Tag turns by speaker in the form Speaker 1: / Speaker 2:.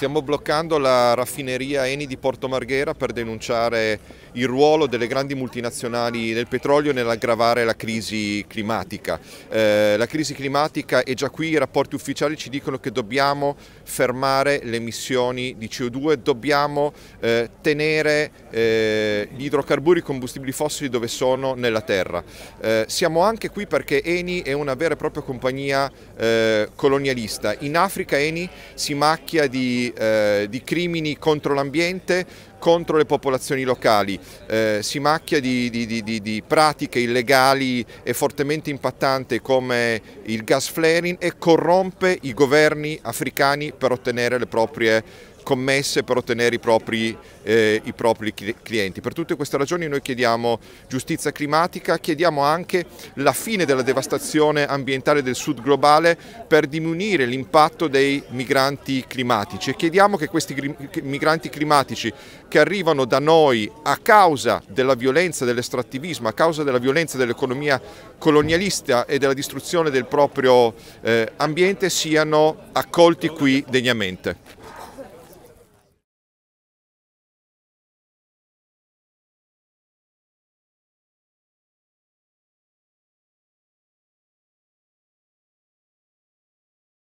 Speaker 1: Stiamo bloccando la raffineria Eni di Porto Marghera per denunciare il ruolo delle grandi multinazionali del petrolio nell'aggravare la crisi climatica. Eh, la crisi climatica e già qui i rapporti ufficiali ci dicono che dobbiamo fermare le emissioni di CO2, dobbiamo eh, tenere eh, gli idrocarburi e i combustibili fossili dove sono nella terra. Eh, siamo anche qui perché Eni è una vera e propria compagnia eh, colonialista. In Africa Eni si macchia di, eh, di crimini contro l'ambiente, contro le popolazioni locali, eh, si macchia di, di, di, di, pratiche illegali e fortemente impattanti come il gas flaring e corrompe i governi africani per ottenere le proprie scommesse per ottenere i propri, eh, i propri, clienti. Per tutte queste ragioni noi chiediamo giustizia climatica, chiediamo anche la fine della devastazione ambientale del sud globale per diminuire l'impatto dei migranti climatici e chiediamo che questi migranti climatici che arrivano da noi a causa della violenza dell'estrattivismo, a causa della violenza dell'economia colonialista e della distruzione del proprio eh, ambiente siano accolti qui degnamente.